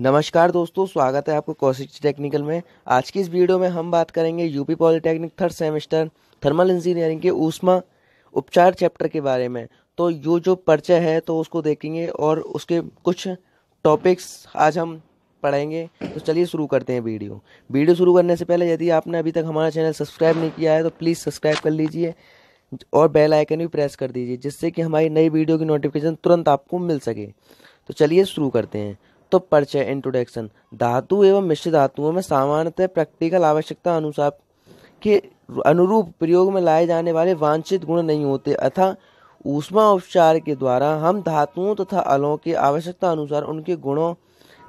नमस्कार दोस्तों स्वागत है आपको कौशिक टेक्निकल में आज की इस वीडियो में हम बात करेंगे UP polytechnic third semester thermal engineering के ऊष्मा उपचार चैप्टर के बारे में तो यो जो परिचय है तो उसको देखेंगे और उसके कुछ टॉपिक्स आज हम पढ़ेंगे तो चलिए शुरू करते हैं वीडियो वीडियो शुरू करने से पहले यदि आपने अभी तक हमारा चैनल सब्सक्राइब नहीं किया है तो प्लीज़ सब्सक्राइब कर लीजिए और बेल आइकन भी प्रेस कर दीजिए जिससे कि हमारी नई वीडियो की नोटिफिकेशन तुरंत आपको मिल सके तो चलिए शुरू करते हैं धातु तो परिचय इंट्रोडक्शन धातु एवं मिश्र धातुओं में सामान्यतः प्रैक्टिकल आवश्यकता अनुसार के अनुरूप प्रयोग में लाए जाने वाले वांछित गुण नहीं होते अथा ऊष्मा उपचार के द्वारा हम धातुओं तथा अलों के आवश्यकता अनुसार उनके गुणों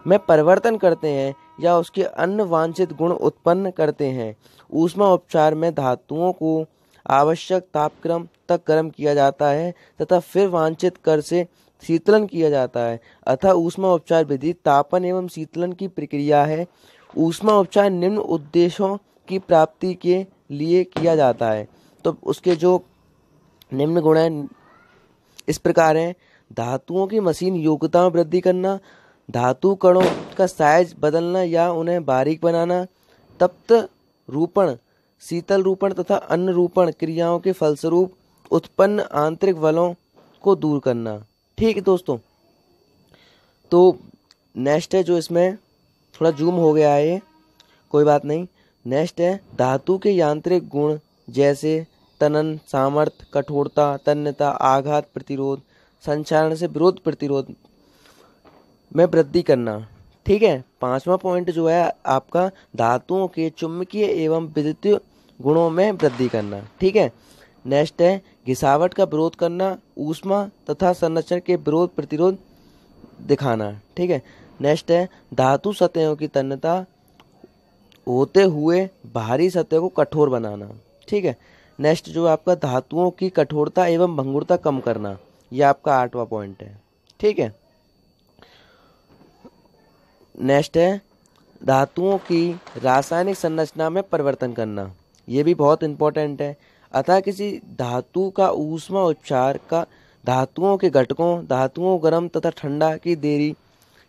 में परिवर्तन करते हैं या उसके अन्य वांछित गुण उत्पन्न करते हैं ऊष्मा उपचार में धातुओं को आवश्यक तापक्रम तक गर्म किया जाता है तथा फिर वांछित कर से शीतलन किया जाता है अतः ऊष्मा उपचार विधि तापन एवं शीतलन की प्रक्रिया है ऊष्मा उपचार निम्न उद्देश्यों की प्राप्ति के लिए किया जाता है तो उसके जो निम्न गुण हैं इस प्रकार हैं धातुओं की मशीन योग्यता में वृद्धि करना धातु कणों का साइज बदलना या उन्हें बारीक बनाना तप्त रूपण शीतल रूपण तथा अन्न रूपण क्रियाओं के फलस्वरूप उत्पन्न आंतरिक बलों को दूर करना ठीक है दोस्तों तो नेक्स्ट है जो इसमें थोड़ा जूम हो गया है कोई बात नहीं नेक्स्ट है धातु के यांत्रिक गुण जैसे तनन सामर्थ्य कठोरता तन्यता आघात प्रतिरोध संचारण से विरोध प्रतिरोध में वृद्धि करना ठीक है पांचवा पॉइंट जो है आपका धातुओं के चुंबकीय एवं विद्युत गुणों में वृद्धि करना ठीक है नेक्स्ट है घिसावट का विरोध करना ऊष्मा तथा संरचना के विरोध प्रतिरोध दिखाना ठीक है नेक्स्ट है धातु सतहों की तन्यता होते हुए भारी सतह को कठोर बनाना ठीक है नेक्स्ट जो आपका धातुओं की कठोरता एवं भंगुरता कम करना यह आपका आठवां पॉइंट है ठीक है नेक्स्ट है धातुओं की रासायनिक संरचना में परिवर्तन करना ये भी बहुत इम्पोर्टेंट है अतः किसी धातु का ऊष्मा उपचार का धातुओं के घटकों धातुओं गर्म तथा ठंडा की देरी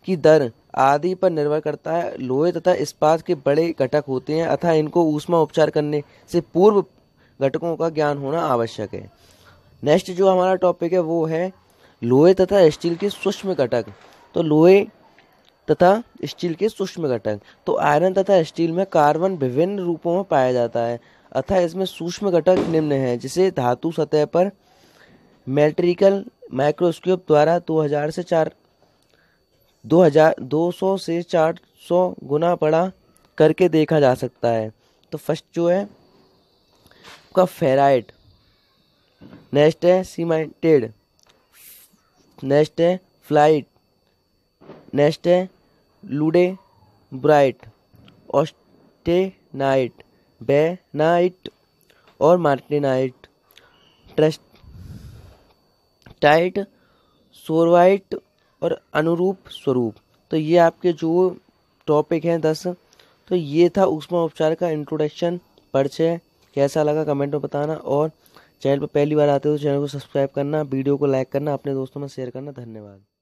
की दर आदि पर निर्भर करता है लोहे तथा इस्पात के बड़े घटक होते हैं अतः इनको ऊष्मा उपचार करने से पूर्व घटकों का ज्ञान होना आवश्यक है नेक्स्ट जो हमारा टॉपिक है वो है लोहे तथा स्टील के सूक्ष्म घटक तो लोहे तथा स्टील के सूक्ष्म घटक तो आयरन तथा स्टील में कार्बन विभिन्न रूपों में पाया जाता है अतः इसमें सूक्ष्म घटक निम्न है जिसे धातु सतह पर मेट्रिकल माइक्रोस्कोप द्वारा 2000 से चार 2000 से 400 गुना बड़ा करके देखा जा सकता है तो फर्स्ट जो है आपका फेराइट नेक्स्ट है सीमेंटेड नेक्स्ट है फ्लाइट नेक्स्ट है लूडे ब्राइट ऑस्टे बे बेनाइट और मार्टिनाइट ट्रस्ट टाइट सोरवाइट और अनुरूप स्वरूप तो ये आपके जो टॉपिक हैं दस तो ये था उष्मा उपचार का इंट्रोडक्शन परिचय कैसा लगा कमेंट में बताना और चैनल पर पहली बार आते हो तो चैनल को सब्सक्राइब करना वीडियो को लाइक करना अपने दोस्तों में शेयर करना धन्यवाद